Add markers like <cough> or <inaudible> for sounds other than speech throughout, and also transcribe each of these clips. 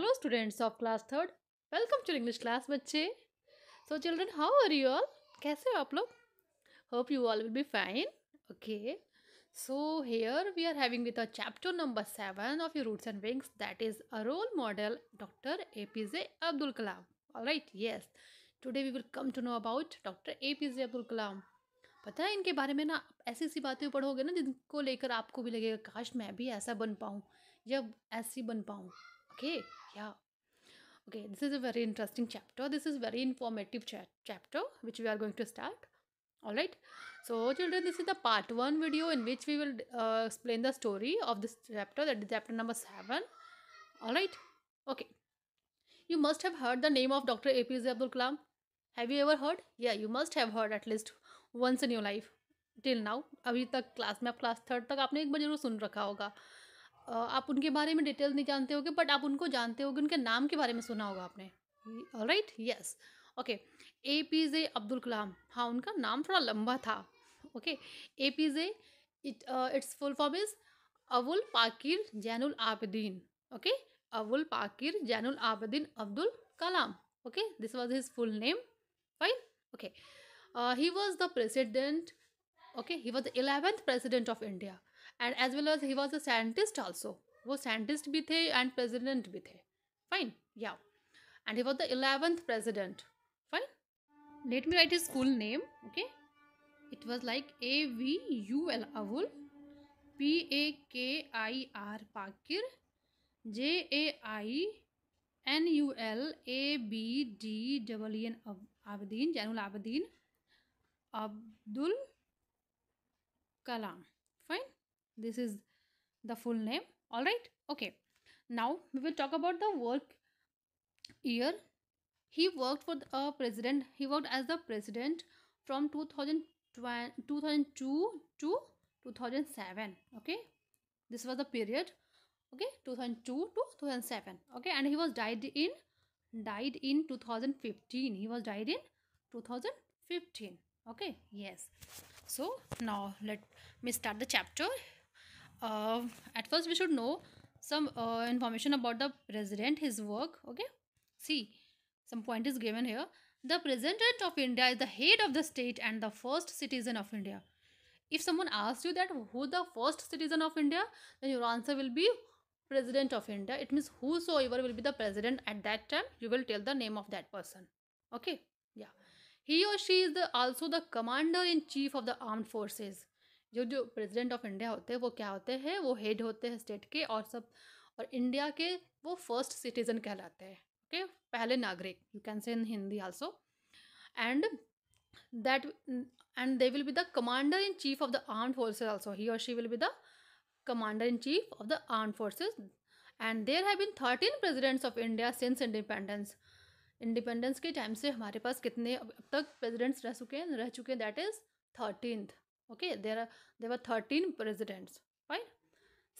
Hello students of class third welcome to English class बच्चे so children how are you all कैसे हो आप लोग hope you all will be fine okay so here we are having with chapter number seven of you roots and wings that is a role model doctor A P J Abdul Kalam all right yes today we will come to know about doctor A P J Abdul Kalam पता है इनके बारे में ना ऐसी ऐसी बातें पढ़ोगे ना जिनको लेकर आपको भी लगेगा काश मैं भी ऐसा बन पाऊँ या ऐसी बन पाऊँ okay yeah okay this is a very interesting chapter this is very informative cha chapter which we are going to start all right so children this is the part 1 video in which we will uh, explain the story of this chapter that is chapter number 7 all right okay you must have heard the name of dr apj abdul kalam have you ever heard yeah you must have heard at least once in your life till now अभी तक class में आप class third तक आपने एक बार जरूर सुन रखा होगा आप उनके बारे में डिटेल नहीं जानते होगे बट आप उनको जानते होगे उनके नाम के बारे में सुना होगा आपने right yes okay A P J Abdul Kalam हाँ उनका नाम थोड़ा लंबा था okay A P J it it's full form is Abul Pakir Jainulabdeen okay Abul Pakir Jainulabdeen Abdul Kalam okay this was his full name fine okay he was the president okay he was the eleventh president of India and as well as he was a scientist also वो scientist भी थे and president भी थे fine yeah and he was the eleventh president fine let me write his school name okay it was like A V U L Avul P A K I R Pakir J A I N U L A B D W N Abedin Janul Abedin Abdul Kalam this is the full name all right okay now we will talk about the work year he worked for the uh, president he worked as the president from 2002 to 2007 okay this was the period okay 2002 to 2007 okay and he was died in died in 2015 he was died in 2015 okay yes so now let me start the chapter uh, at first we should know some uh, information about the president his work okay see some point is given here the president of india is the head of the state and the first citizen of india if someone asks you that who the first citizen of india then your answer will be president of india it means whosoever will be the president at that time you will tell the name of that person okay yeah he or she is the, also the commander in chief of the armed forces जो जो president of India होते हैं वो क्या होते हैं वो head होते हैं स्टेट के और सब और इंडिया के वो फर्स्ट सिटीजन कहलाते हैं ओके पहले नागरिक you can say in Hindi also and that and they will be the commander in chief of the arm forces also he और she will be the commander in chief of the arm forces and there have been thirteen presidents of India since independence independence के time से हमारे पास कितने अब तक president's रह चुके हैं रह चुके हैं that is thirteenth okay there are there were 13 presidents right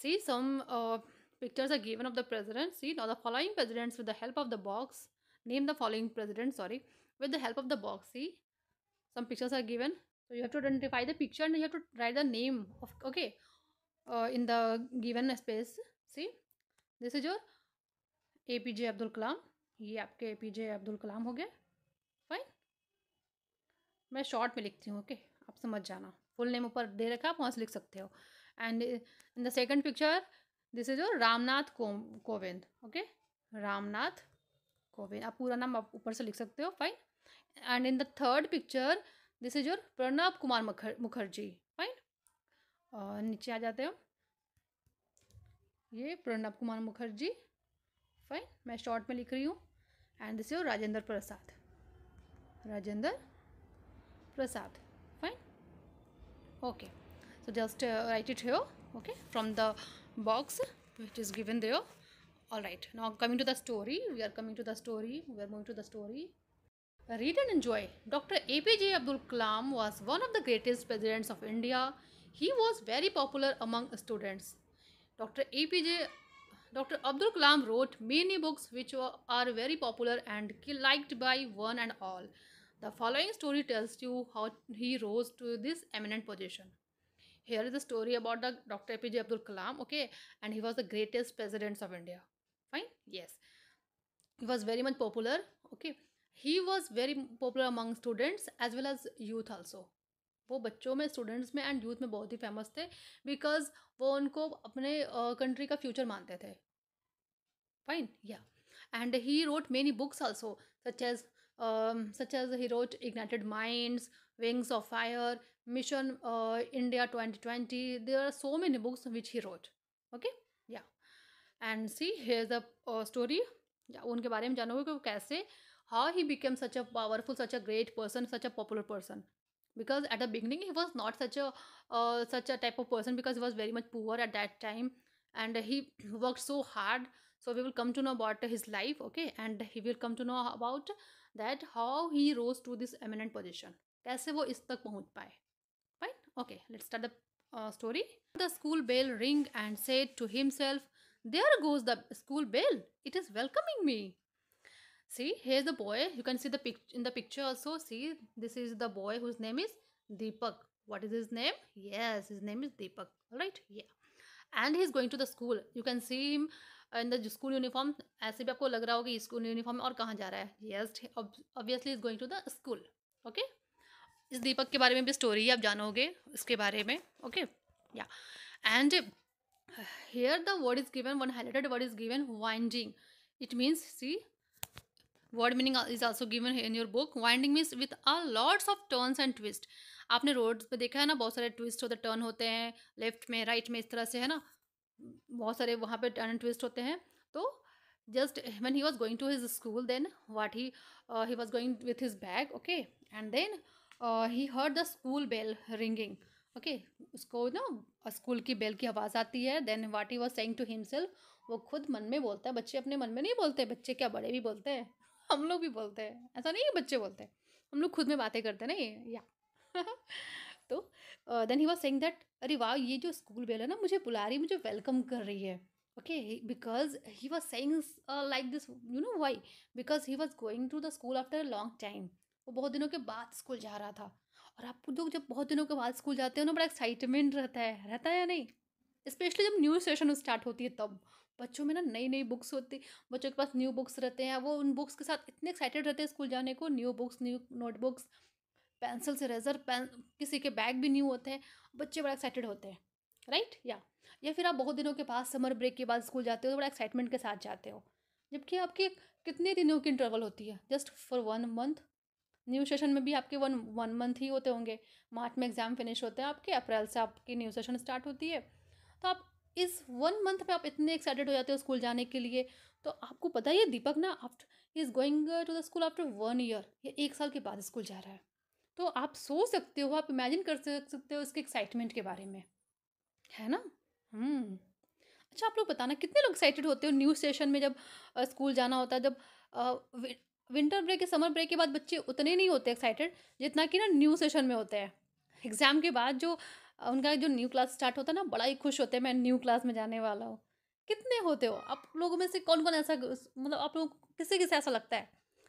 see some uh, pictures are given of the presidents see now the following presidents with the help of the box name the following president sorry with the help of the box see some pictures are given so you have to identify the picture and you have to write the name of okay uh, in the given space see this is your APJ Abdul Kalam ये आपके APJ Abdul कलाम हो गए fine मैं short में लिखती हूँ okay okay? आप समझ जाना फुल नेम ऊपर दे रखा आप वहाँ से लिख सकते हो and in the second picture this is your Ramnath Kovind okay Ramnath Kovind आप पूरा नाम आप ऊपर से लिख सकते हो fine and in the third picture this is your Pranab Kumar Mukher Mukherjee fine और नीचे आ जाते हो ये प्रणब कुमार मुखर्जी फाइन मैं शॉर्ट में लिख रही हूँ and this your Rajendra Prasad Rajendra Prasad okay so just uh, write it here okay from the box which is given there all right now coming to the story we are coming to the story we are going to the story read and enjoy dr apj abdul kalam was one of the greatest presidents of india he was very popular among students dr apj Dr. Abdul Kalam wrote many books which were, are very popular and liked by one and all. The following story tells you how he rose to this eminent position. Here is the story about the Dr. APJ Abdul Kalam, okay, and he was the greatest president of India. Fine, yes, he was very much popular, okay. He was very popular among students as well as youth also. वो बच्चों में students में and youth में बहुत ही famous थे because वो उनको अपने कंट्री uh, का फ्यूचर मानते थे fine yeah and he wrote many books also such as um, such as he wrote Ignited Minds, Wings of Fire, Mission uh, India 2020. There are so many books which he wrote. Okay, yeah. And see, here's the story. Yeah, उनके बारे में जानोगे कि कैसे how he became such a powerful, such a great person, such a popular person. Because at the beginning he was not such a uh, such a type of person because he was very much poor at that time and he worked so hard. So we will come to know about his life, okay? And he will come to know about that how he rose to this eminent position कैसे वो इस तक पहुंच पाए fine okay let's start the story the school bell ring and said to himself there goes the school bell it is welcoming me see here's the boy you can see the pic in the picture also see this is the boy whose name is deepak what is his name yes his name is deepak all right yeah and he's going to the school you can see him in the school uniform ऐसे भी आपको लग रहा होगा school uniform और कहाँ जा रहा है yes obviously is going to the school okay इस दीपक के बारे में भी स्टोरी है आप जानोगे इसके बारे में okay yeah and here the word is given one highlighted word is given winding it means see word meaning is also given in your book winding means with a lots of turns and twist आपने road पे देखा है ना बहुत सारे twist होते turn होते हैं लेफ्ट में राइट में इस तरह से है ना बहुत सारे वहाँ पे टर्न ट्विस्ट होते हैं तो just when he was going to his school then what he he was going with his bag okay and then he heard the school bell ringing okay उसको ना स्कूल की बेल की आवाज़ आती है then what he was saying to himself वो खुद मन में बोलता है बच्चे अपने मन में नहीं बोलते बच्चे क्या बड़े भी बोलते हैं <laughs> हम लोग भी बोलते हैं ऐसा नहीं है बच्चे बोलते हैं हम लोग खुद में बातें करते हैं ना ये या <laughs> तो then he was saying that अरे वाह ये जो स्कूल बेल है ना मुझे बुला रही मुझे वेलकम कर रही है okay because he was saying like this you know why because he was going to the school after a long time वो बहुत दिनों के बाद स्कूल जा रहा था और आप लोग जब बहुत दिनों के बाद स्कूल जाते हो ना बड़ा एक्साइटमेंट रहता है रहता है या नहीं स्पेशली जब न्यू सेशन स्टार्ट होती है तब बच्चों में ना नई नई बुक्स होती बच्चों के पास न्यू बुक्स रहते हैं वो उन बुक्स के साथ इतने एक्साइटेड रहते हैं स्कूल जाने को new books new notebooks pencil से रेजर पेन किसी के बैग भी न्यू होते हैं बच्चे बड़ा एक्साइटेड होते हैं राइट या या फिर आप बहुत दिनों के बाद समर ब्रेक के बाद स्कूल जाते हो तो बड़ा एक्साइटमेंट के साथ जाते हो जबकि आपके कितने दिनों की इंटरवल होती है just for one month new session में भी आपके वन वन मंथ ही होते होंगे मार्च में एग्ज़ाम फिनिश होते हैं आपके अप्रैल से आपकी न्यू सेशन स्टार्ट होती है तो आप इस वन मंथ में आप इतने एक्साइटेड हो जाते हो स्कूल जाने के लिए तो आपको पता है दीपक ना after he is going to the school after one year ये एक साल के बाद स्कूल जा रहा है तो आप सोच सकते हो आप इमेजिन कर सकते हो उसके एक्साइटमेंट के बारे में है ना हम्म। अच्छा आप लोग बताना कितने लोग एक्साइटेड होते हो न्यू सेशन में जब स्कूल जाना होता है जब विंटर ब्रेक या समर ब्रेक के बाद बच्चे उतने नहीं होते एक्साइटेड जितना कि ना न्यू सेशन में होते हैं एग्ज़ाम के बाद जो उनका जो न्यू क्लास स्टार्ट होता है ना बड़ा ही खुश होते हैं मैं न्यू क्लास में जाने वाला हूँ कितने होते हो आप लोगों में से कौन कौन ऐसा मतलब आप लोगों को किसे किसे ऐसा लगता है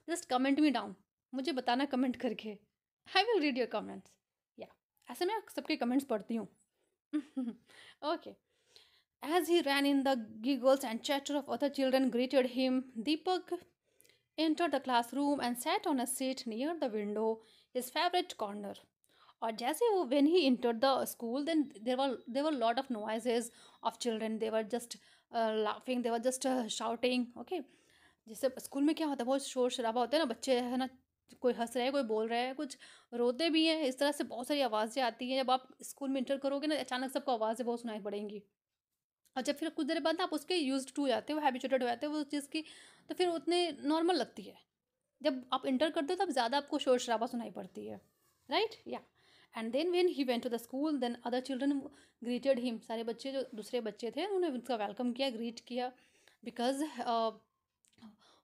जस्ट कमेंट मी डाउन मुझे बताना कमेंट करके I will read your comments या ऐसे मैं सबके कमेंट्स पढ़ती हूँ okay as he ran in the giggles and chatter of other children greeted him Deepak enter the class room and sat on a seat near the window his favourite corner और जैसे वो when he enter the school then there were there were lot of noises of children they were just laughing they were just shouting okay जैसे school में क्या होता है बहुत शोर शराबा होता है ना बच्चे है ना कोई हंस रहा है कोई बोल रहा है कुछ रोते भी हैं इस तरह से बहुत सारी आवाज़ें आती हैं जब आप स्कूल में इंटर करोगे ना अचानक सबको आवाज़ें बहुत सुनाई पड़ेंगी और जब फिर कुछ देर बाद ना आप उसके यूज टू जाते हो हैबिचुटेड हो जाते हो उस चीज़ की तो फिर उतने नॉर्मल लगती है जब आप इंटर करते हो तब ज़्यादा आपको शोर शराबा सुनाई पड़ती है right yeah and then when he went to the school then other children greeted him सारे बच्चे जो दूसरे बच्चे थे उन्होंने उसका वेलकम किया ग्रीट किया बिकॉज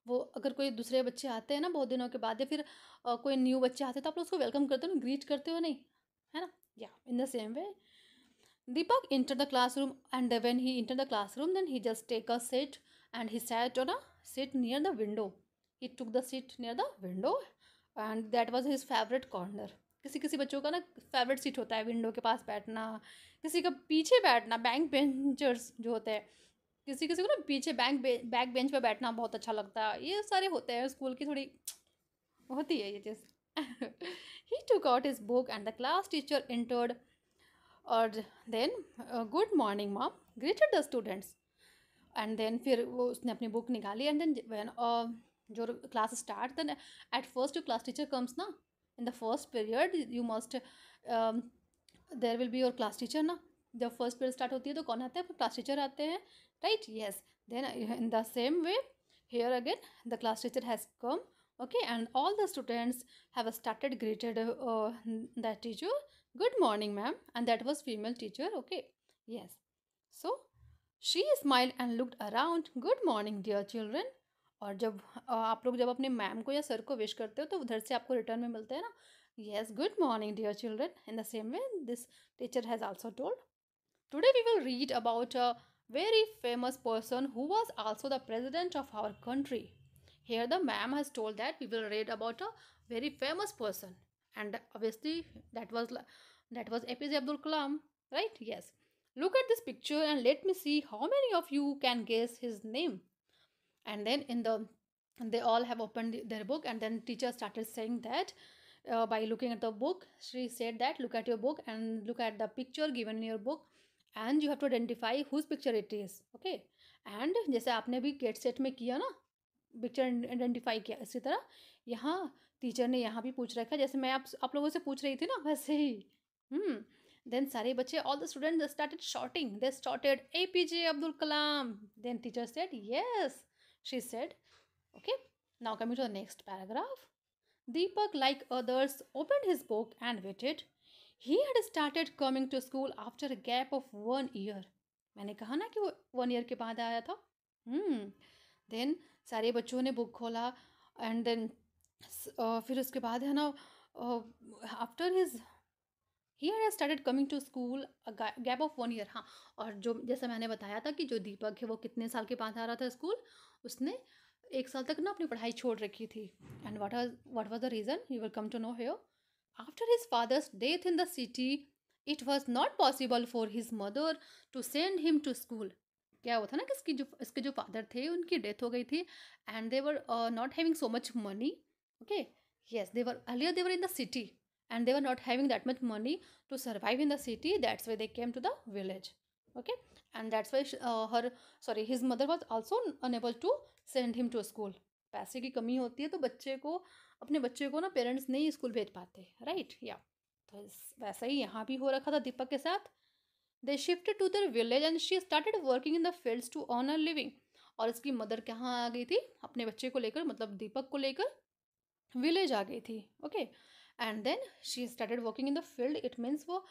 वो अगर कोई दूसरे बच्चे आते हैं ना बहुत दिनों के बाद या फिर आ, कोई न्यू बच्चे आते हैं तो आप लोग उसको वेलकम करते हो ग्रीट करते हो नहीं है ना yeah in the same way Deepak enter the class room and when he enter the class room then he just take a seat and he sat on a seat near the window he took the seat near the window and that was his favourite corner किसी किसी बच्चों का ना favourite seat होता है window के पास बैठना किसी का पीछे बैठना बैंक बेंचर्स जो होते हैं किसी किसी को ना पीछे बैंक बे, बैक बेंच पर बैठना बहुत अच्छा लगता है ये सारे होते हैं स्कूल की थोड़ी होती है ये चीज़ he took out his book and the class teacher entered और then good morning ma'am greeted the students and then फिर वो उसने अपनी बुक निकाली एंड देन वैन जो class start then at first class teacher comes ना in the first period you must there will be your class teacher ना जब फर्स्ट पीरियड स्टार्ट होती है तो कौन आते हैं क्लास टीचर आते हैं right yes then uh, in the same way here again the class teacher has come okay and all the students have started greeted uh, the teacher good morning ma'am and that was female teacher okay yes so she smiled and looked around good morning dear children और जब आप लोग जब अपने ma'am को या sir को wish करते हो तो उधर से आपको रिटर्न में मिलते हैं ना yes good morning dear children in the same way this teacher has also told today we will read about very famous person who was also the president of our country. Here the ma'am has told that we will read about a very famous person and obviously that was that was APJ Abdul Kalam, right? Yes. Look at this picture and let me see how many of you can guess his name. And then in the they all have opened their book and then teacher started saying that uh, by looking at the book she said that look at your book and look at the picture given in your book and you have to identify whose picture it is okay and जैसे आपने भी get set में किया ना picture identify किया इसी तरह यहाँ टीचर ने यहाँ भी पूछ रखा जैसे मैं आप आप लोगों से पूछ रही थी ना वैसे ही देन हम्म, सारे बच्चे all the student started shouting they started A P J Abdul Kalam then teacher said yes she said okay now coming to the next paragraph Deepak like others open his book and waited he had started coming to school after a gap of one year मैंने कहा ना कि वो one year के बाद आया था then हम्म। hmm. सारे बच्चों ने बुक खोला एंड देन फिर उसके बाद है ना after his he had started coming to school gap of one year हाँ और जो जैसे मैंने बताया था कि जो दीपक है वो कितने साल के बाद आ रहा था स्कूल उसने एक साल तक ना अपनी पढ़ाई छोड़ रखी थी and what what was the reason you will come to know here After his father's death in the city, it was not possible for his mother to send him to school. क्या हुआ था ना कि इसकी जो इसके जो father थे उनकी डेथ हो गई थी and they were not having so much money okay yes they were earlier they were in the city and they were not having that much money to survive in the city that's why they came to the village okay and that's why uh, her sorry his mother was also unable to send him to school पैसे की कमी होती है तो बच्चे को अपने बच्चे को ना पेरेंट्स नहीं स्कूल भेज पाते राइट या तो वैसा ही यहाँ भी हो रखा था दीपक के साथ they shift to the village and she started working in the fields to earn a living और इसकी मदर कहाँ आ गई थी अपने बच्चे को लेकर मतलब दीपक को लेकर विलेज आ गई थी okay and then she started working in the field it means वो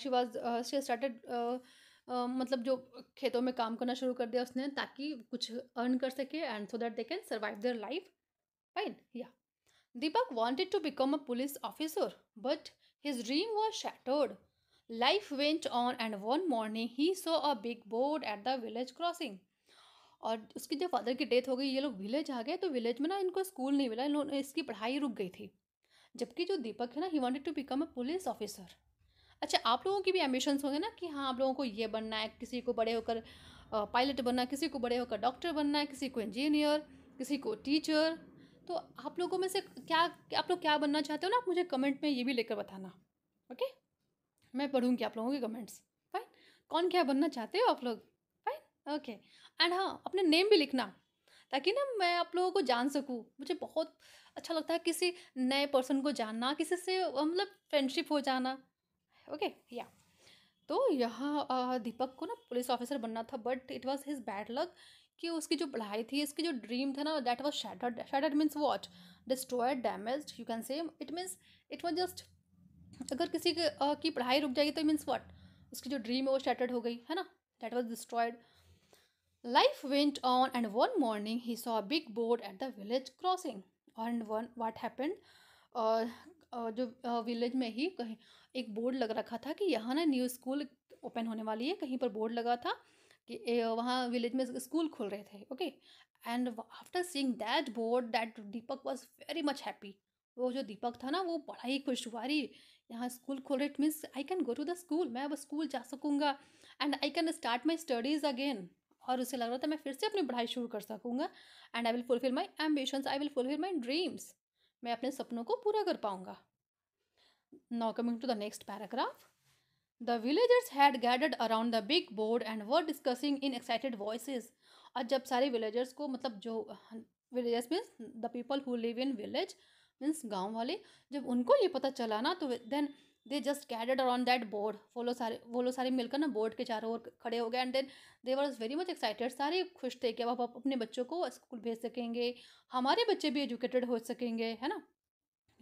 शी वॉज शी स्टार्टेड मतलब जो खेतों में काम करना शुरू कर दिया उसने ताकि कुछ अर्न कर सके and so that they can survive their life fine yeah Deepak wanted to become a police officer, but his dream was shattered. Life went on, and one morning he saw a big board at the village crossing. और उसके जब father की death हो गई ये लोग village आ गए तो विलेज में ना इनको स्कूल नहीं मिला इन्होंने इसकी पढ़ाई रुक गई थी जबकि जो दीपक है ना he wanted to become a police officer अच्छा आप लोगों की भी एम्बिशंस होंगे ना कि हाँ आप लोगों को ये बनना है किसी को बड़े होकर पायलट बनना किसी को बड़े होकर डॉक्टर बनना है किसी को इंजीनियर किसी को टीचर तो आप लोगों में से क्या आप लोग क्या बनना चाहते हो ना आप मुझे कमेंट में ये भी लेकर बताना ओके मैं पढ़ूँगी आप लोगों के कमेंट्स फाइन कौन क्या बनना चाहते हो आप लोग फाइन ओके एंड हाँ अपने नेम भी लिखना ताकि ना मैं आप लोगों को जान सकूँ मुझे बहुत अच्छा लगता है किसी नए पर्सन को जानना किसी से मतलब फ्रेंडशिप हो जाना ओके okay, या yeah. तो यहाँ दीपक को ना पुलिस ऑफिसर बनना था but it was his bad luck कि उसकी जो पढ़ाई थी इसकी जो ड्रीम था ना that was shattered shattered means what destroyed damage you can say it means it was just अगर किसी के, uh, की पढ़ाई रुक जाएगी तो मीन्स वॉट उसकी जो ड्रीम है वो शैटर्ड हो गई है ना that was destroyed life went on and one morning he saw big board at the village crossing and one what happened जो विलेज में ही कहीं एक बोर्ड लग रखा था कि यहाँ ना न्यू स्कूल ओपन होने वाली है कहीं पर बोर्ड लगा था कि वहाँ विलेज में स्कूल खोल रहे थे okay and after seeing that board that Deepak was very much happy वो जो दीपक था ना वो बड़ा ही खुश हुआ रही यहाँ स्कूल खोल रहे it means I can go to the school मैं अब स्कूल जा सकूँगा and I can start my studies again और उसे लग रहा था मैं फिर से अपनी पढ़ाई शुरू कर सकूँगा and I will fulfil my ambitions I will fulfil my dreams मैं अपने सपनों को पूरा कर पाऊँगा now coming to the next paragraph The villagers had gathered around the big board and were discussing in excited voices. और जब सारे villagers को मतलब जो villagers means the people who live in village means गाँव वाले जब उनको ये पता चला ना तो then they just gathered around that board वो लोग सारे वो लोग सारे मिलकर ना बोर्ड के चारों ओर खड़े हो गए and then they were very much excited सारे खुश थे कि अब आप अपने बच्चों को स्कूल भेज सकेंगे हमारे बच्चे भी एजुकेटेड हो सकेंगे है ना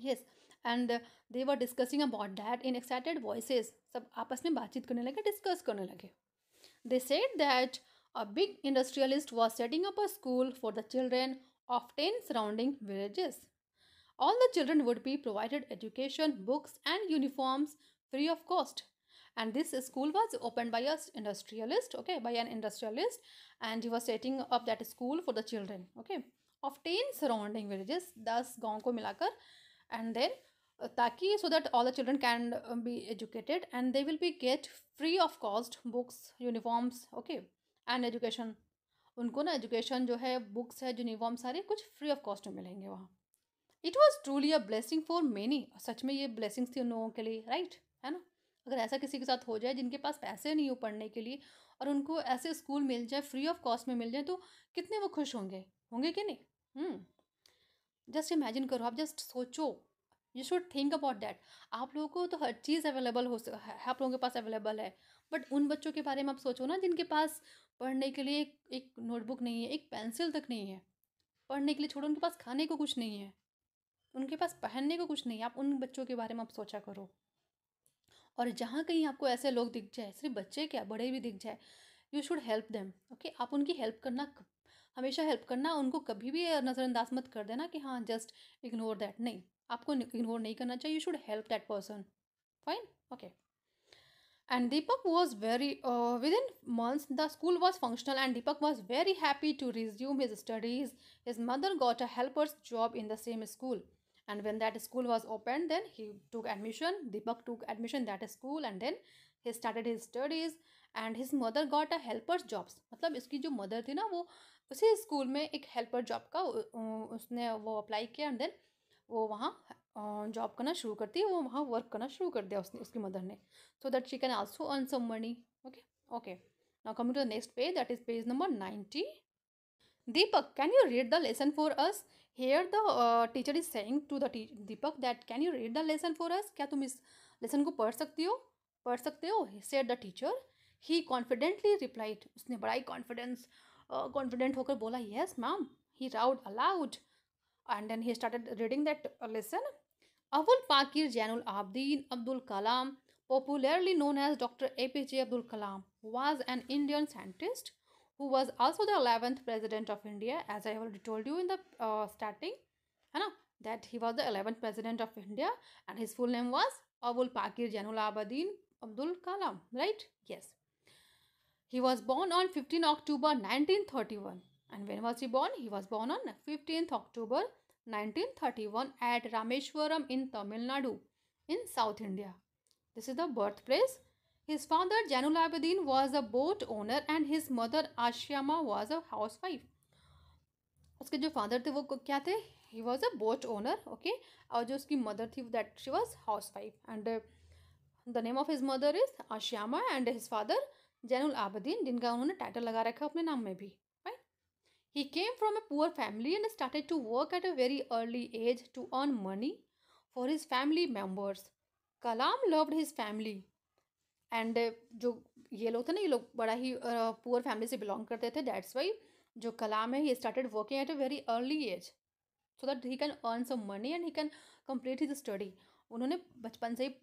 yes yes. And they were discussing about that in excited voices. सब आपस में बातचीत करने लगे डिस्कस करने लगे they said that a big industrialist was setting up a school for the children of 10 surrounding villages. All the children would be provided education, books, and uniforms free of cost. And this school was opened by an industrialist, okay, by an industrialist, and he was setting up that school for the children, okay, of 10 surrounding villages, 10 गांव को मिलाकर, and then ताकि so that all the children can be educated and they will be get free of cost books uniforms okay and education उनको ना education जो है books है uniform सारे कुछ फ्री ऑफ कॉस्ट में मिलेंगे वहाँ it was truly a blessing for many सच में ये ब्लेसिंग्स थी उन लोगों के लिए राइट right? है ना अगर ऐसा किसी के साथ हो जाए जिनके पास पैसे नहीं हो पढ़ने के लिए और उनको ऐसे स्कूल मिल जाए फ्री ऑफ कॉस्ट में मिल जाए तो कितने वो खुश होंगे होंगे कि नहीं जस्ट हम्म। इमेजिन करो आप जस्ट सोचो you should think about that आप लोगों को तो हर चीज़ अवेलेबल हो है आप लोगों के पास अवेलेबल है बट उन बच्चों के बारे में आप सोचो ना जिनके पास पढ़ने के लिए एक नोटबुक नहीं है एक पेंसिल तक नहीं है पढ़ने के लिए छोड़ो उनके पास खाने को कुछ नहीं है उनके पास पहनने को कुछ नहीं है आप उन बच्चों के बारे में आप सोचा करो और जहाँ कहीं आपको ऐसे लोग दिख जाए सिर्फ बच्चे क्या बड़े भी दिख जाए you should help them okay आप उनकी हेल्प करना हमेशा हेल्प करना उनको कभी भी नज़रअंदाज मत कर देना कि हाँ जस्ट इग्नोर दैट नहीं आपको इग्नोर नहीं करना चाहिए you should help that person fine okay and Deepak was very with in months the school was functional and Deepak was very happy to resume his studies his mother got a helper's job in the same school and when that school was open then he took admission Deepak took admission that school and then he started his studies and his mother got a helper's jobs मतलब इसकी जो mother थी ना वो उसी school में एक helper job का उसने वो अप्लाई किया एंड देन वो वहाँ जॉब करना शुरू करती है वो वहाँ वर्क करना शुरू कर दिया उसने उसकी मदर ने so that she can also earn some money okay okay now coming to the next page that is page number ninety Deepak can you read the lesson for us here the teacher is saying to the Deepak that can you read the lesson for us क्या तुम इस lesson को पढ़ सकती हो पढ़ सकते हो said the teacher he confidently replied उसने बड़ा ही कॉन्फिडेंस कॉन्फिडेंट होकर बोला yes ma'am he read aloud and then he started reading that lesson. Abul Pakir Janul Abdeen Abdul Kalam, popularly known as Dr. APJ Abdul Kalam, was an Indian scientist who was also the 11th president of India, as I already told you in the uh, starting, you know, that he was the 11th president of India and his full name was Abul Pakir Janul Abdeen Abdul Kalam, right? Yes. He was born on 15 October 1931. And when was he born? He was born on 15th October 1931 at Rameswaram in Tamil Nadu in South India. This is the birthplace. His father Janulabedin was a boat owner and his mother Ashyama was a housewife. उसके जो father थे वो क्या थे he was a boat owner okay और जो उसकी mother थी that she was house wife and the name of his mother is Ashiamma and his father Jainulabdeen जिनका उन्होंने टाइटल लगा रखा अपने नाम में भी He came from a poor family and started to work at a very early age to earn money for his family members. Kalam loved his family and जो ये लोग थे ना ये लोग बड़ा ही पुअर फैमिली से बिलोंग करते थे डैट्स वाई जो कलाम है he started working at a very early age so that he can earn some money and he can complete his study उन्होंने बचपन से ही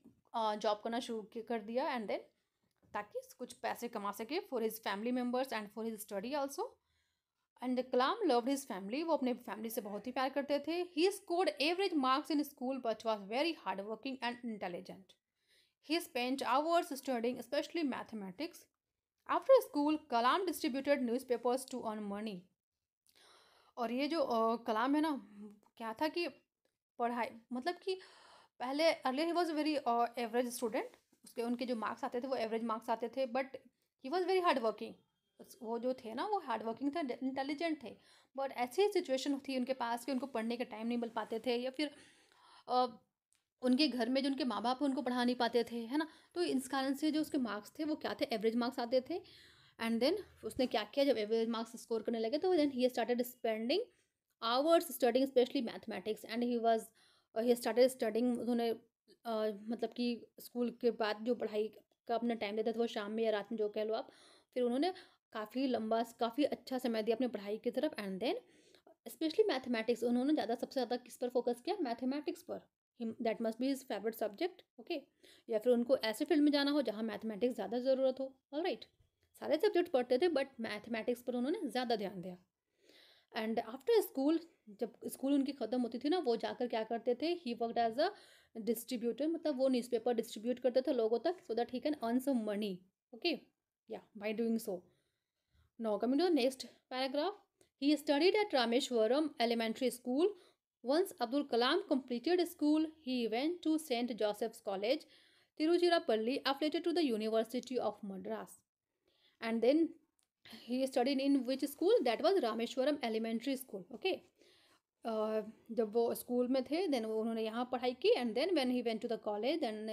जॉब करना शुरू कर दिया एंड देन ताकि कुछ पैसे कमा सके for his family members and for his study also and Kalam love his family वो अपने फैमिली से बहुत ही प्यार करते थे he scored average marks in school but was very hard working and intelligent he spend hours studying specially mathematics after school Kalam distributed news papers to earn money और ये जो uh, कलाम है ना क्या था कि पढ़ाई मतलब कि पहले earlier he was very average student उसके उनके जो मार्क्स आते थे वो एवरेज मार्क्स आते थे but he was very hard working वो जो थे ना वो हार्ड वर्किंग थे इंटेलिजेंट थे बट ऐसी सिचुएशन थी उनके पास कि उनको पढ़ने का टाइम नहीं मिल पाते थे या फिर आ, उनके घर में जो उनके माँ बाप उनको पढ़ा नहीं पाते थे है ना तो इस कारण से जो उसके मार्क्स थे वो क्या थे एवरेज मार्क्स आते थे एंड देन उसने क्या किया जब एवरेज मार्क्स स्कोर करने लगे तो then he started spending hours studying specially mathematics and he was he started studying उन्होंने मतलब कि स्कूल के बाद जो पढ़ाई का अपना टाइम देता था वो शाम में या रात में जो कह लो आप फिर उन्होंने काफ़ी लंबा काफ़ी अच्छा समय दिया अपनी पढ़ाई की तरफ एंड देन स्पेशली मैथमेटिक्स उन्होंने ज़्यादा सबसे ज़्यादा किस पर फोकस किया मैथमेटिक्स पर that must be his favourite subject okay या फिर उनको ऐसे फील्ड में जाना हो जहाँ मैथमेटिक्स ज़्यादा ज़रूरत हो ऑल राइट right. सारे सब्जेक्ट पढ़ते थे बट मैथमेटिक्स पर उन्होंने ज़्यादा ध्यान दिया एंड आफ्टर स्कूल जब स्कूल उनकी ख़त्म होती थी ना वो जाकर क्या करते थे he work as a distributor मतलब वो न्यूज़पेपर डिस्ट्रीब्यूट करते थे लोगों तक so that he can earn some money okay या by doing so Now coming to the next paragraph. He studied at Rameshwaram Elementary School. Once Abdul Kalam completed school, he went to St. Joseph's College, Tiruchirappalli, affiliated to the University of Madras. And then he studied in which school? That was Rameshwaram Elementary School. Okay. जब वो school में थे then वो उन्होंने यहाँ पढ़ाई की and then when he went to the college and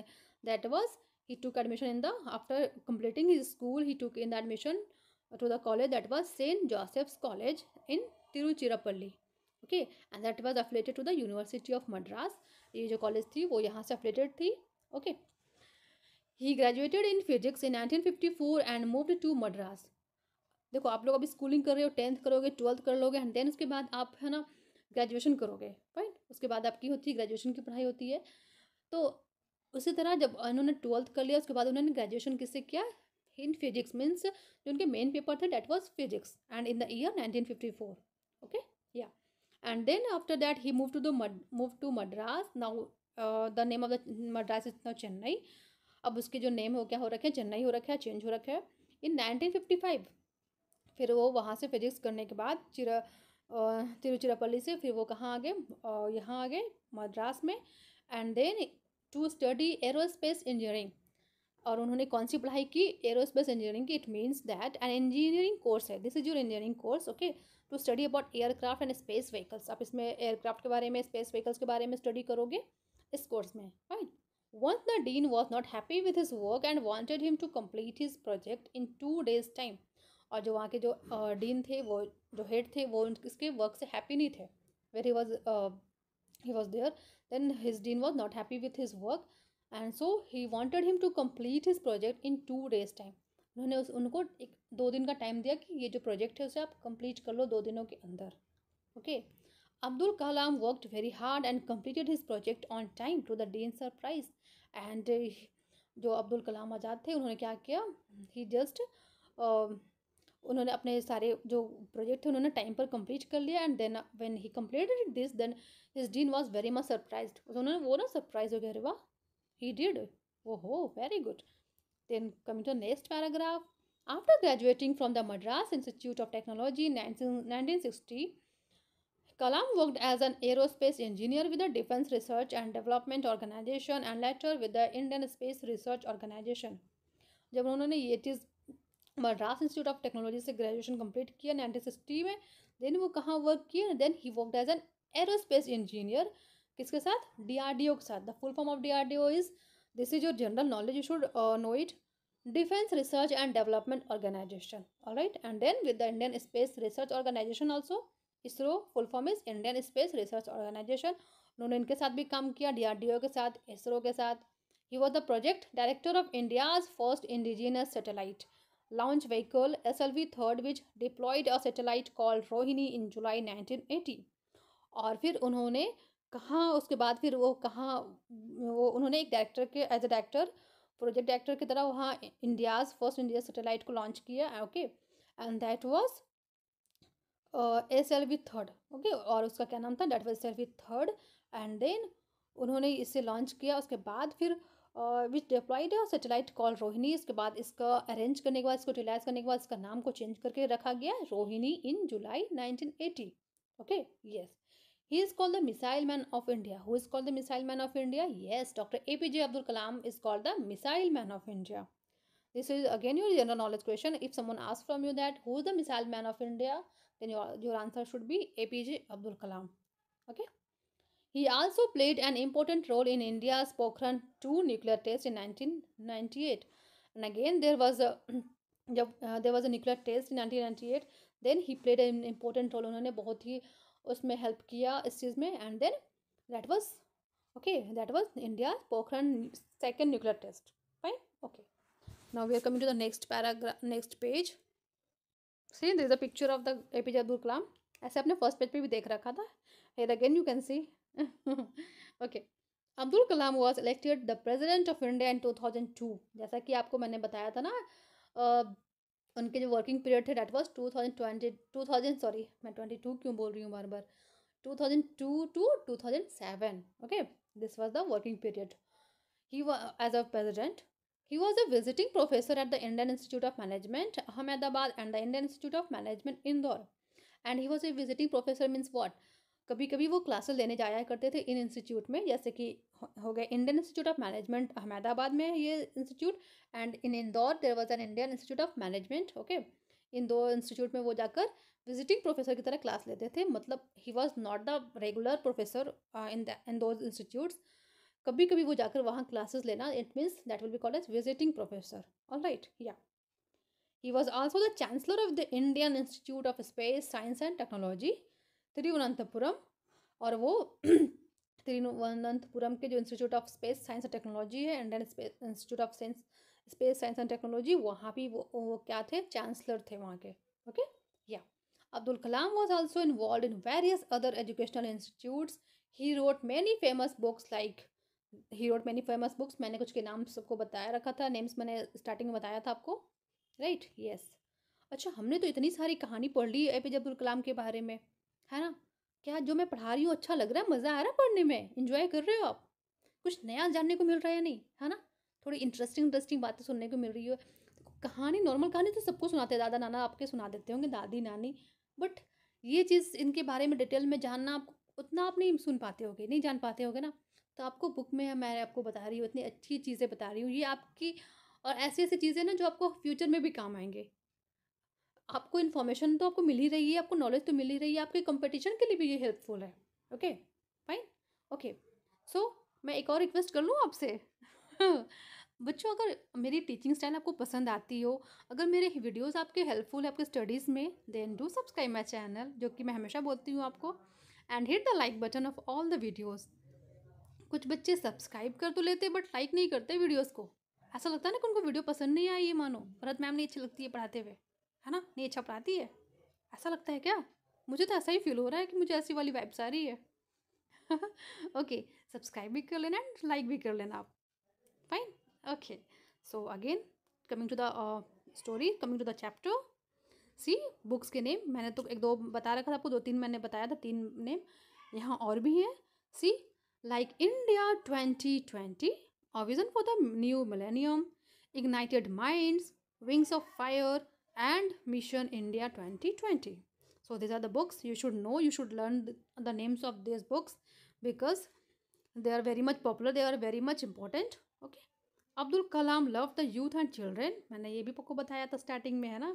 that was he took admission in the after completing his school he took in the admission Uh, to the college that was saint Joseph's College in Tiruchirappalli. Okay and that was affiliated to the university of Madras ये जो college थी वो यहाँ से affiliated थी okay he graduated in physics in 1954 and move to Madras देखो आप लोग अभी स्कूलिंग कर रहे हो टेंथ करोगे ट्वेल्थ कर लोगे एंड देन उसके बाद आप है ना ग्रेजुएशन करोगे राइट उसके बाद आपकी होती है ग्रेजुएशन की पढ़ाई होती है तो उसी तरह जब उन्होंने ट्वेल्थ कर लिया उसके बाद उन्होंने ग्रेजुएशन किससे किया इन फिजिक्स मीन्स जो उनके मेन पेपर थे that was physics and in the year nineteen fifty four okay yeah and then after that he move to the move to Madras now the name of the Madras is now Chennai अब उसके जो name हो क्या हो रखे हैं चेन्नई हो रखे हैं चेंज हो रखे हैं इन नाइनटीन फिफ्टी फाइव फिर वो वहाँ से फिजिक्स करने के बाद चिरा तिरुचिरापल्ली से फिर वो कहाँ आ गए यहाँ आ गए मद्रास में and then to study aerospace engineering और उन्होंने कौन सी पढ़ाई की एयरोस्पेस इंजीनियरिंग की it means that an engineering course है this is your engineering course okay to study about aircraft and space vehicles आप इसमें एयरक्राफ्ट के बारे में स्पेस व्हीकल्स के बारे में स्टडी करोगे इस कोर्स में fine once the dean was not happy with his work and wanted him to complete his project in two days time और जो वहाँ के जो डीन थे वो जो हेड थे वो इसके वर्क से हैप्पी नहीं थे where he was he was there then his dean was not happy with his work and so he wanted him to complete his project in two days time उन्होंने उस उनको एक दो दिन का टाइम दिया कि ये जो प्रोजेक्ट है उसे आप कंप्लीट कर लो दो दिनों के अंदर okay Abdul Kalam worked very hard and completed his project on time to the dean surprise and जो अब्दुल कलाम आज़ाद थे उन्होंने क्या किया ही जस्ट um, उन्होंने अपने सारे जो प्रोजेक्ट थे उन्होंने टाइम पर कंप्लीट कर लिया and then when he completed this then his dean was very much surprised उन्होंने वो ना सरप्राइज हो गया वाह He did. Oh, very good. Then coming to the next paragraph. After graduating from the Madras Institute of Technology in 1960, Kalam worked as an aerospace engineer with the Defense Research and Development Organization and later with the Indian Space Research Organization. जब उन्होंने ये चीज़ Madras institute of technology से graduation complete किया nineteen sixty में then वो कहाँ work किया then he work as an aerospace engineer किसके साथ डीआरडीओ के साथ the full form of DRDO is this is your general knowledge you should know it defence research and development organisation all right and then with the Indian space research organisation also ISRO full form is Indian space research organisation उन्होंने इनके साथ भी काम किया DRDO के साथ इसरो के साथ he was the project director of India's first indigenous satellite launch vehicle S L V third which deployed a satellite call Rohini in July nineteen eighty और फिर उन्होंने कहाँ उसके बाद फिर वो कहाँ वो उन्होंने एक डायरेक्टर के as a director project director की तरह वहाँ इंडियाज़ फर्स्ट इंडिया सेटेलाइट को लॉन्च किया okay and that was S L V third okay और उसका क्या नाम था that was S L V third and then उन्होंने इसे लॉन्च किया उसके बाद फिर which deployed satellite call Rohini इसके बाद इसका अरेंज करने के बाद इसको यूटिलाइज करने के बाद इसका नाम को चेंज करके रखा गया Rohini in July nineteen eighty okay yes He is called the Missile Man of India. Who is called the Missile Man of India? Yes, Dr. APJ Abdul Kalam is called the Missile Man of India. This is again your general knowledge question. If someone asks from you that who is the Missile Man of India, then your, your answer should be APJ Abdul Kalam. Okay. He also played an important role in India's Pokhran 2 nuclear test in 1998. And again, there was a uh, <clears throat> there was a nuclear test in 1998, then he played an important role. उन्होंने बहुत ही उसमें help किया इस चीज़ में and then that was okay that was India Pokhran second nuclear test fine okay now we are coming to the next paragraph next page see there the a picture of the apj Abdul Kalam ऐसे आपने first page पे भी देख रखा था here again you can see okay Abdul Kalam was elected the president of India in two जैसा कि आपको मैंने बताया था ना उनके जो वर्किंग पीरियड थे that was two thousand twenty two thousand sorry मैं ट्वेंटी टू क्यों बोल रही हूँ बार बार two thousand two two two thousand seven okay this was the working period he as a president he was a visiting professor at the Indian institute of management Ahmedabad and the Indian institute of management Indore and he was a visiting professor means what कभी कभी वो classes लेने जाया करते थे इन institute में जैसे कि हो गए Indian institute of management Ahmedabad में है ये institute and in Indore there was an Indian institute of management okay इन दो इंस्टीट्यूट में वो जाकर विजिटिंग प्रोफेसर की तरह क्लास लेते थे मतलब he was not the regular professor in इन दो इंस्टीट्यूट्स कभी कभी वो जाकर वहाँ क्लासेस लेना it means that will be called as visiting professor all right yeah he was also the chancellor of the Indian institute of space science and technology Thiruvananthapuram और वो <clears throat> तिरुवनंतपुरम के जो institute of space science and technology है Indian institute of science space science and technology वहाँ भी वो वो क्या थे चांसलर थे वहाँ के okay yeah Abdul Kalam was also involve in various other educational institutes he wrote many famous books like he wrote many famous books मैंने कुछ के नाम सबको बताया रखा था नेम्स मैंने स्टार्टिंग में बताया था आपको राइट right? Yes yes. अच्छा हमने तो इतनी सारी कहानी पढ़ ली है ए पी जे अब्दुल कलाम के बारे में है ना क्या जो मैं पढ़ा रही हूँ अच्छा लग रहा है मज़ा आ रहा है पढ़ने में इंजॉय कर रहे हो आप कुछ नया जानने को मिल रहा है या नहीं है ना थोड़ी इंटरेस्टिंग इंटरेस्टिंग बातें सुनने को मिल रही है कहानी नॉर्मल कहानी तो सबको सुनाते हैं दादा नाना आपके सुना देते होंगे दादी नानी बट ये चीज़ इनके बारे में डिटेल में जानना आप उतना आप नहीं सुन पाते होगे नहीं जान पाते होगे ना तो आपको बुक में मैं आपको बता रही हूँ इतनी अच्छी चीज़ें बता रही हूँ ये आपकी और ऐसी ऐसी चीज़ें ना जो आपको फ्यूचर में भी काम आएंगे आपको इन्फॉर्मेशन तो आपको मिल ही रही है आपको नॉलेज तो मिल ही रही है आपके कंपटीशन के लिए भी ये हेल्पफुल है ओके फाइन ओके सो मैं एक और रिक्वेस्ट कर लूँ आपसे <laughs> बच्चों अगर मेरी टीचिंग स्टाइल आपको पसंद आती हो अगर मेरे वीडियोस आपके हेल्पफुल है आपके स्टडीज़ में then do subscribe my channel जो कि मैं हमेशा बोलती हूँ आपको and hit the like button of all the videos कुछ बच्चे सब्सक्राइब कर तो लेते बट लाइक नहीं करते वीडियोस को ऐसा लगता है ना कि उनको वीडियो पसंद नहीं आई ये मानो भरत मैम नहीं अच्छी लगती है पढ़ाते हुए है ना नहीं अच्छा पढ़ाती है ऐसा लगता है क्या मुझे तो ऐसा ही फील हो रहा है कि मुझे ऐसी वाली वाइब्स आ रही है ओके <laughs> सब्सक्राइब भी कर लेना एंड लाइक भी कर लेना आप fine okay so again coming to the story coming to the chapter see books के नेम मैंने तो एक दो बता रखा था आपको दो तीन मैंने बताया था तीन नेम यहाँ और भी हैं see like India twenty twenty a vision vision for the new millennium ignited minds wings of fire and Mission India 2020. So these are the books you should know. You should learn the names of these books because they are very much popular. They are very much important. Okay. Abdul Kalam love the youth and children मैंने ये भी आपको बताया था starting में है ना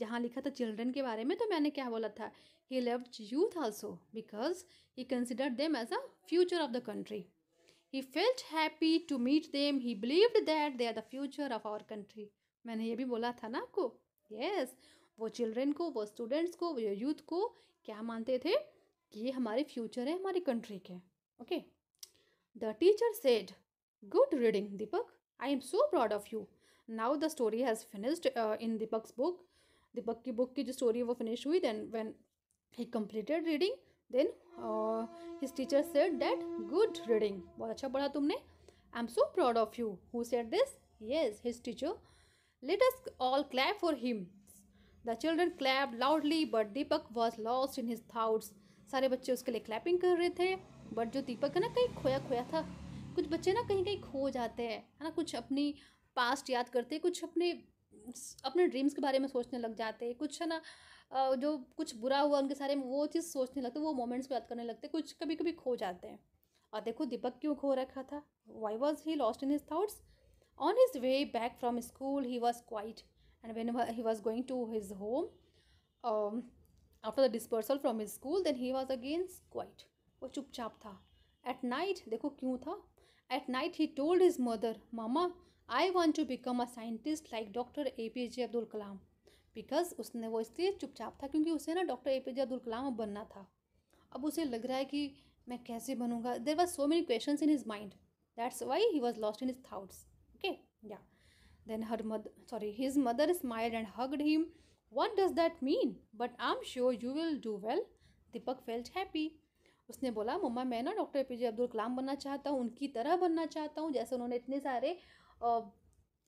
जहाँ लिखा था चिल्ड्रेन के बारे में तो मैंने क्या बोला था he love youth also because he consider them as a future of the country he felt happy to meet them he believed that they are the future of our country मैंने ये भी बोला था ना आपको यस वो children को वो स्टूडेंट्स को वो यूथ को क्या मानते थे कि ये हमारे फ्यूचर है हमारी कंट्री के okay the teacher said good reading Deepak I am so proud of you now the story has finished in Deepak's book Deepak की बुक की जो स्टोरी है वो फिनिश हुई then when he completed reading then his teacher said that good reading बहुत अच्छा पढ़ा तुमने I am so proud of you who said this yes his teacher Let us all clap for him. The children clapped loudly, but Deepak was lost in his thoughts. सारे बच्चे उसके लिए clapping कर रहे थे बट जो दीपक है ना कहीं खोया खोया था कुछ बच्चे ना कहीं कहीं खो जाते हैं है ना कुछ अपनी पास्ट याद करते कुछ अपने अपने ड्रीम्स के बारे में सोचने लग जाते हैं कुछ है ना जो कुछ बुरा हुआ उनके सारे में वो चीज़ सोचने लगते वो मोमेंट्स को याद करने लगते कुछ कभी कभी खो जाते हैं और देखो दीपक क्यों खो रखा था why was he lost in his thoughts On his way back from school, he was quiet, and whenever he was going to his home, um, after the dispersal from his school, then he was again quiet. वो चुपचाप था at night देखो क्यों था at night he told his mother mama I want to become a scientist like doctor A P J Abdul Kalam because उसने वो इसलिए चुपचाप था क्योंकि उसे ना doctor A P J Abdul Kalam बनना था अब उसे लग रहा है कि मैं कैसे बनूंगा there was so many question in his mind that's why he was lost in his thoughts Yeah. Then her mother, sorry, his mother smiled and hugged him. What does that mean? But I'm sure you will do well. Deepak felt happy उसने बोला मम्मा मैं ना doctor A P J Abdul Kalam बनना चाहता हूँ उनकी तरह बनना चाहता हूँ जैसे उन्होंने इतने सारे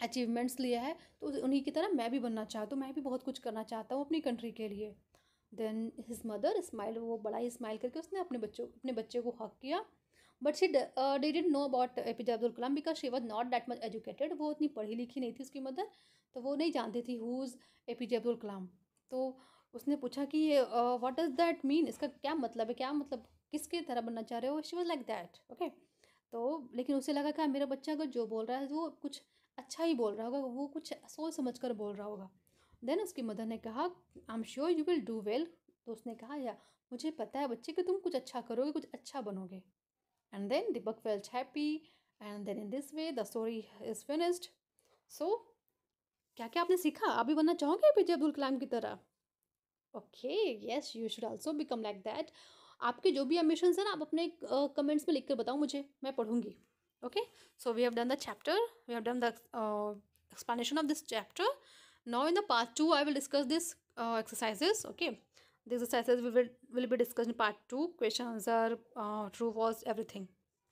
अचीवमेंट्स लिए है तो उन्हीं की तरह मैं भी बनना चाहता हूँ मैं भी बहुत कुछ करना चाहता हूँ अपनी कंट्री के लिए देन हिज मदर स्माइल वो बड़ा ही स्माइल करके उसने अपने बच्चों अपने बच्चे को हक किया बट शी डी did know about A P J Abdul Kalam because she was not that much educated वो उतनी पढ़ी लिखी नहीं थी उसकी मदर तो वो नहीं जानती थी who is A P J Abdul Kalam तो उसने पूछा कि ये व्हाट डज़ दैट मीन इसका क्या मतलब है क्या मतलब किसके तरह बनना चाह रहे हो she was like that okay तो लेकिन उसे लगा कि मेरा बच्चा अगर जो बोल रहा है वो कुछ अच्छा ही बोल रहा होगा वो कुछ सोच समझ कर बोल रहा होगा देन उसकी मदर ने कहा I am sure you will do well तो उसने कहा या मुझे पता है बच्चे कि तुम कुछ अच्छा करोगे कुछ अच्छा बनोगे and then Deepak felt happy and then in this way the story is finished so क्या क्या आपने सीखा आप भी बनना चाहोगे पीजे अब्दुल कलाम की तरह okay yes you should also become like that आपके जो भी एम्बिशन है ना आप अपने कमेंट्स uh, में लिखकर बताओ मुझे मैं पढ़ूंगी okay so we have done the chapter we have done the uh, explanation of this chapter now in the part 2 i will discuss this uh, exercises okay These exercises we will, will be discussed in part 2 question answer uh, true false everything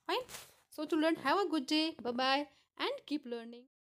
fine so children have a good day bye bye and keep learning